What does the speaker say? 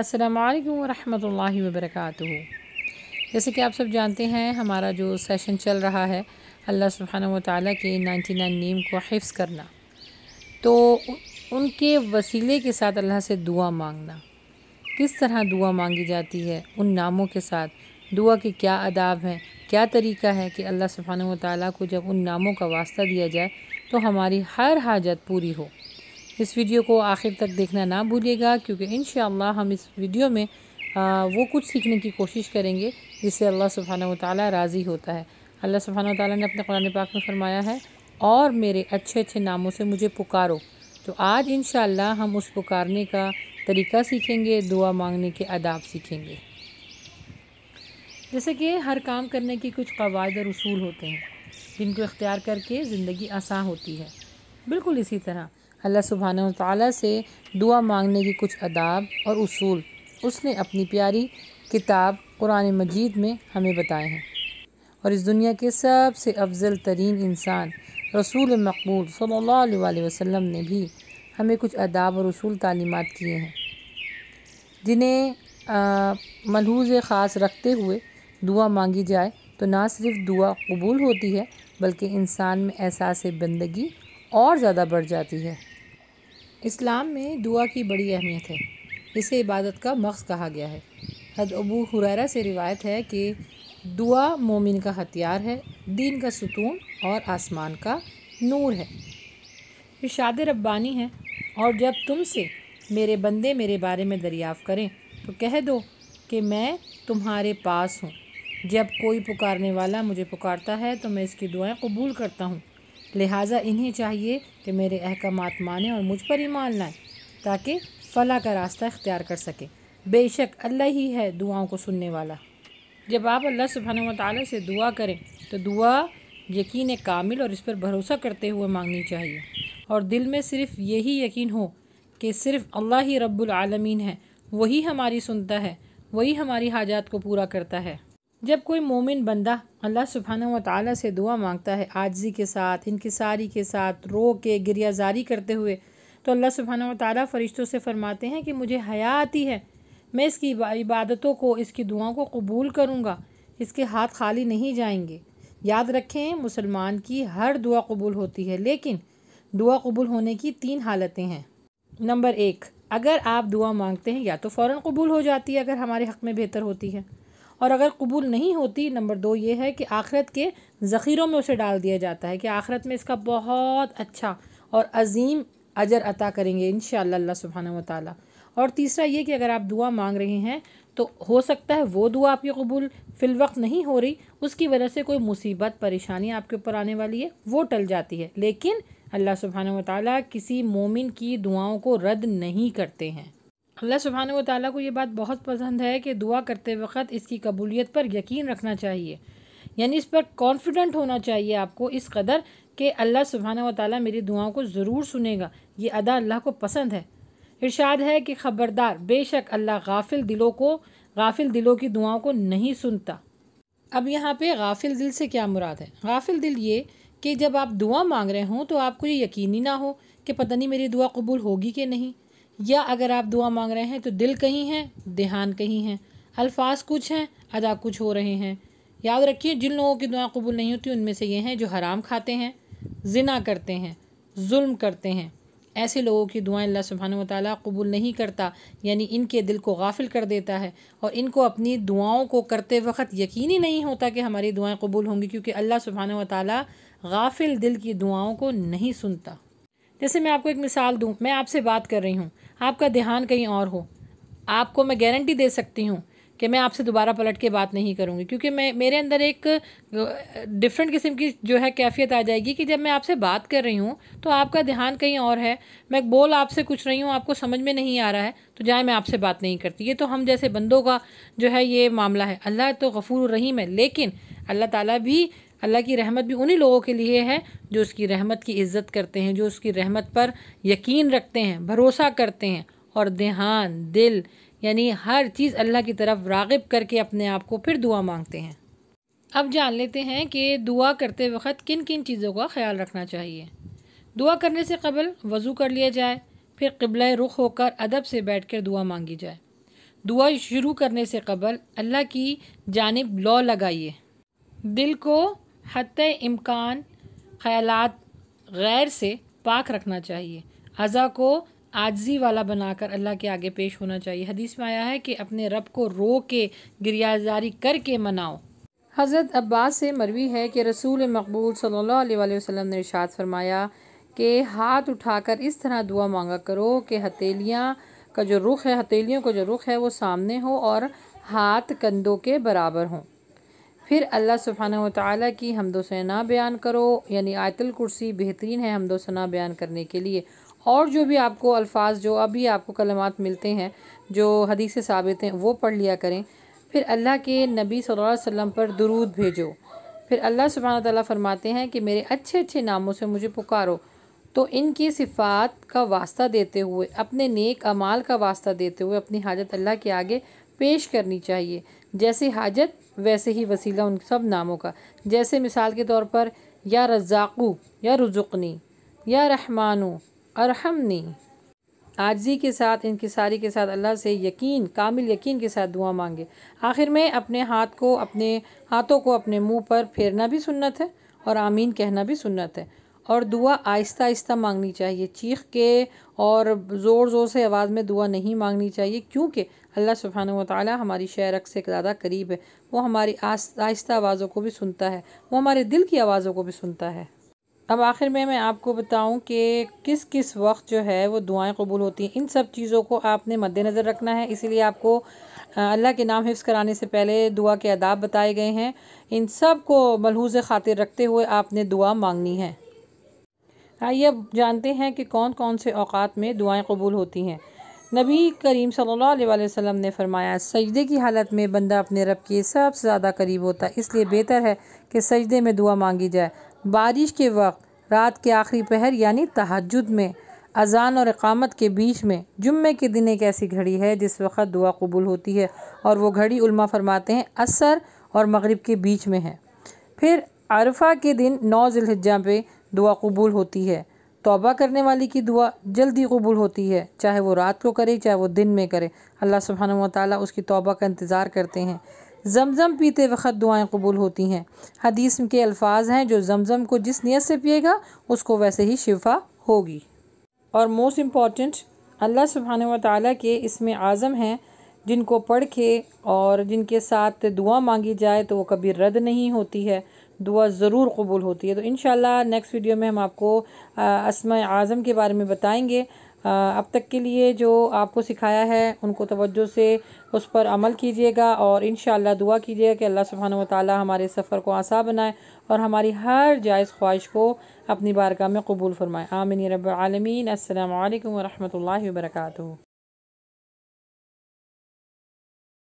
असलकम वालेकुम रहमतुल्लाहि जैसे कि आप सब जानते हैं हमारा जो सेशन चल रहा है अल्लाह सुबहाना ताली के 99 नीम को हिफ्स करना तो उनके वसीले के साथ अल्लाह से दुआ मांगना किस तरह दुआ मांगी जाती है उन नामों के साथ दुआ के क्या आदाब हैं क्या तरीका है कि अल्लाह सुबहाना ताली को जब उन नामों का वास्ता दिया जाए तो हमारी हर हाजत पूरी हो इस वीडियो को आखिर तक देखना ना भूलिएगा क्योंकि इन हम इस वीडियो में आ, वो कुछ सीखने की कोशिश करेंगे जिससे अल्लाह सुबहाना ताली राज़ी होता है अल्लाह सुबहाना ताली ने अपने कुरान पाक में फरमाया है और मेरे अच्छे अच्छे नामों से मुझे पुकारो तो आज इन हम उस पुकारने का तरीका सीखेंगे दुआ मांगने के आदाब सीखेंगे जैसे कि हर काम करने के कुछ कवायद और असूल होते हैं जिनको इख्तियार करके ज़िंदगी आसान होती है बिल्कुल इसी तरह अल्लाह सुबहान ताली से दुआ मांगने की कुछ अदाब और असूल उसने अपनी प्यारी किताब कुरान मजीद में हमें बताए हैं और इस दुनिया के सबसे अफजल तरीन इंसान रसूल मकबूल सल्ला वसम ने भी हमें कुछ अदाब और असूल तालीमत किए हैं जिन्हें मलहूज ख़ास रखते हुए दुआ मांगी जाए तो ना सिर्फ दुआ कबूल होती है बल्कि इंसान में एहसास बंदगी और ज़्यादा बढ़ जाती है इस्लाम में दुआ की बड़ी अहमियत है इसे इबादत का मख्ज़ कहा गया है हद अबू हुरैरा से रिवायत है कि दुआ मोमिन का हथियार है दीन का सुतून और आसमान का नूर है इर्शाद रब्बानी है और जब तुमसे मेरे बंदे मेरे बारे में दरियाफ़ करें तो कह दो कि मैं तुम्हारे पास हूँ जब कोई पुकारने वाला मुझे पुकारता है तो मैं इसकी दुआएं कबूल करता हूँ लिहाजा इन्हें चाहिए कि मेरे अहकाम माने और मुझ पर ईमान लाएँ ताकि फ़ला का रास्ता इख्तियार कर सकें बेशक अल्लाह ही है दुआओं को सुनने वाला जब आप अल्लाह सुबहान वाली से दुआ करें तो दुआ यकीन कामिल और इस पर भरोसा करते हुए मांगनी चाहिए और दिल में सिर्फ यही यकीन हो कि सिर्फ अल्लाह ही रब्बुल आलमीन है वही हमारी सुनता है वही हमारी हाजात को पूरा करता है जब कोई मोमिन बंदा अल्लाह सुबहाना व ताली से दुआ मांगता है आजजी के साथ इनकसारी के साथ रो के गिरियाजारी करते हुए तो अल्लाह सुबहाना व ताली फ़रिश्तों से फ़रमाते हैं कि मुझे हया आती है मैं इसकी इबादतों को इसकी दुआओं को कबूल करूँगा इसके हाथ खाली नहीं जाएंगे याद रखें मुसलमान की हर दुआ कबूल होती है लेकिन दुआ कबूल होने की तीन हालतें हैं नंबर एक अगर आप दुआ मांगते हैं या तो फ़ौर कबूल हो जाती है अगर हमारे हक़ में बेहतर होती है और अगर कबूल नहीं होती नंबर दो ये है कि आखरत के ज़ख़ीरों में उसे डाल दिया जाता है कि आखरत में इसका बहुत अच्छा और अजीम अजर अता करेंगे इन अल्लाह सुबहाना ताली और तीसरा ये कि अगर आप दुआ मांग रहे हैं तो हो सकता है वो दुआ आपकी कबूल फिल वक्त नहीं हो रही उसकी वजह से कोई मुसीबत परेशानी आपके ऊपर आने वाली है वो टल जाती है लेकिन अल्लाह सुबहाना ताली किसी मोमिन की दुआओं को रद्द नहीं करते हैं अल्लाह सुबहान व को ये बात बहुत पसंद है कि दुआ करते वक्त इसकी कबूलियत पर यकीन रखना चाहिए यानी इस पर कॉन्फिडेंट होना चाहिए आपको इस कदर कि अल्लाह सुबहान व मेरी दुआओं को ज़रूर सुनेगा ये अदा अल्लाह को पसंद है इर्शाद है कि ख़बरदार बेशक अल्लाह गाफिल दिलों को गाफिल दिलों की दुआओं को नहीं सुनता अब यहाँ पे गाफिल दिल से क्या मुराद है गाफिल दिल ये कि जब आप दुआ मांग रहे हों तो आपको ये यकीनी ना हो कि पता नहीं मेरी दुआ कबूल होगी कि नहीं या अगर आप दुआ मांग रहे हैं तो दिल कहीं है देहान कहीं है अल्फाज कुछ हैं अदा कुछ हो रहे हैं याद रखिए जिन लोगों की दुआ कबूल नहीं होती उनमें से ये हैं जो हराम खाते हैं जिना करते हैं जुल्म करते हैं ऐसे लोगों की दुआएं अल्लाह सुबहान ताली कबूल नहीं करता यानी इनके दिल को गाफिल कर देता है और इनको अपनी दुआओं को करते वक्त यकीन ही नहीं होता कि हमारी दुआएं कबूल होंगी क्योंकि अल्लाह सुबहान ताली गाफिल दिल की दुआओं को नहीं सुनता जैसे मैं आपको एक मिसाल दूँ मैं आपसे बात कर रही हूँ आपका ध्यान कहीं और हो आपको मैं गारंटी दे सकती हूँ कि मैं आपसे दोबारा पलट के बात नहीं करूँगी क्योंकि मैं मेरे अंदर एक डिफरेंट किस्म की जो है कैफियत आ जाएगी कि जब मैं आपसे बात कर रही हूँ तो आपका ध्यान कहीं और है मैं बोल आपसे कुछ रही हूँ आपको समझ में नहीं आ रहा है तो जाए मैं आपसे बात नहीं करती ये तो हम जैसे बंदों का जो है ये मामला है अल्लाह तो गफूर रहीम है लेकिन अल्लाह ताली भी अल्लाह की रहमत भी उन्हीं लोगों के लिए है जो उसकी रहमत की इज़्ज़त करते हैं जो उसकी रहमत पर यकीन रखते हैं भरोसा करते हैं और देहान दिल यानी हर चीज़ अल्लाह की तरफ रागब करके अपने आप को फिर दुआ मांगते हैं अब जान लेते हैं कि दुआ करते वक्त किन किन चीज़ों का ख्याल रखना चाहिए दुआ करने से कबल वज़ू कर लिया जाए फिर कबल रुख होकर अदब से बैठ कर दुआ मांगी जाए दुआ शुरू करने से कबल अल्लाह की जानब लॉ लगाइए दिल को हत इम्कान ख्याल गैर से पाक रखना चाहिए अज़ा को आजजी वाला बनाकर अल्लाह के आगे पेश होना चाहिए हदीस में आया है कि अपने रब को रो के गिरियाजारी करके मनाओ हज़रत अब्बास से मरवी है कि रसूल मकबूल सल्लल्लाहु अलैहि वसल्लम ने इरशाद फरमाया कि हाथ उठाकर इस तरह दुआ मांगा करो कि हथेलियाँ का जो रुख है हथेलियों का जो रुख है वो सामने हो और हाथ कंधों के बराबर हों फिर अल्लाह सुबहाना ताली की हमदोसना बयान करो यानी आयतल कुर्सी बेहतरीन है हमदोसना बयान करने के लिए और जो भी आपको अल्फाज जो अभी आपको कलमात मिलते हैं जो हदीस साबित हैं वो पढ़ लिया करें फिर अल्लाह के नबी सल वसम पर दरूद भेजो फिर अल्लाह सुबहाना ताली फरमाते हैं कि मेरे अच्छे अच्छे नामों से मुझे पुकारो तो इनकी सिफ़ात का वास्ता देते हुए अपने नेक अमाल का वास्ता देते हुए अपनी हाजत अल्लाह के आगे पेश करनी चाहिए जैसे हाजत वैसे ही वसीला उन सब नामों का जैसे मिसाल के तौर पर या रज़ाकू या रुजुकनी या रहमानु अरहमनी आजी के साथ इनकसारी के साथ अल्लाह से यकीन कामिल यकीन के साथ दुआ मांगे आखिर में अपने हाथ को अपने हाथों को अपने मुंह पर फेरना भी सुन्नत है और आमीन कहना भी सुन्नत है और दुआ आहिस्ता आहिस्ता मांगनी चाहिए चीख के और ज़ोर ज़ोर से आवाज़ में दुआ नहीं मांगनी चाहिए क्योंकि अल्लाह सुबहान वाली हमारी शहरक से ज़्यादा करीब है वो हमारी आहिस्ता आवाज़ों को भी सुनता है वो हमारे दिल की आवाज़ों को भी सुनता है अब आखिर में मैं आपको बताऊं कि किस किस वक्त जो है वो दुआएं कबूल होती हैं इन सब चीज़ों को आपने मद्देनज़र रखना है इसीलिए आपको अल्लाह के नाम हिफ्ज़ कराने से पहले दुआ के आदाब बताए गए हैं इन सब को मलहूज़ खातिर रखते हुए आपने दुआ मांगनी है आइए अब जानते हैं कि कौन कौन से अवात में दुआएं कबूल होती हैं नबी करीम सल्लल्लाहु अलैहि वसल्लम ने फरमाया सजदे की हालत में बंदा अपने रब के सबसे ज़्यादा करीब होता है इसलिए बेहतर है कि सजदे में दुआ मांगी जाए बारिश के वक्त रात के आखिरी पहर यानी तहजद में अजान और इकामत के बीच में जुम्मे के दिन एक ऐसी घड़ी है जिस वक्त दुआ कबूल होती है और वह घड़ी उलमा फरमाते हैं असर और मगरब के बीच में है फिर अरफा के दिन नौ जिलहजा पे दुआ कबूल होती है तोबा करने वाली की दुआ जल्दी कबूल होती है चाहे वो रात को करे चाहे वो दिन में करे अल्लाह सुबहान व उसकी तोबा का इंतज़ार करते हैं जमज़म पीते वक्त दुआएं कबूल होती हैं हदीस के अल्फाज हैं जो जमज़म को जिस नीयत से पिएगा उसको वैसे ही शिफा होगी और मोस्ट इम्पॉर्टेंट अल्लाह सुबहान व ताली के इसमें आज़म हैं जिनको पढ़ के और जिनके साथ दुआ मांगी जाए तो वो कभी रद्द नहीं होती है दुआ ज़रूर कबूल होती है तो इन नेक्स्ट वीडियो में हम आपको असम आज़म के बारे में बताएँगे अब तक के लिए जो आपको सिखाया है उनको तवज्जो से उस पर अमल कीजिएगा और इन दुआ कीजिएगा कि अल्लाह सुबहान वाली हमारे सफ़र को आसा बनाए और हमारी हर जायज़ ख्वाहिश को अपनी बारगाह में कबूल फरमाए आमिन रबालमीन असल वरहमल वर्का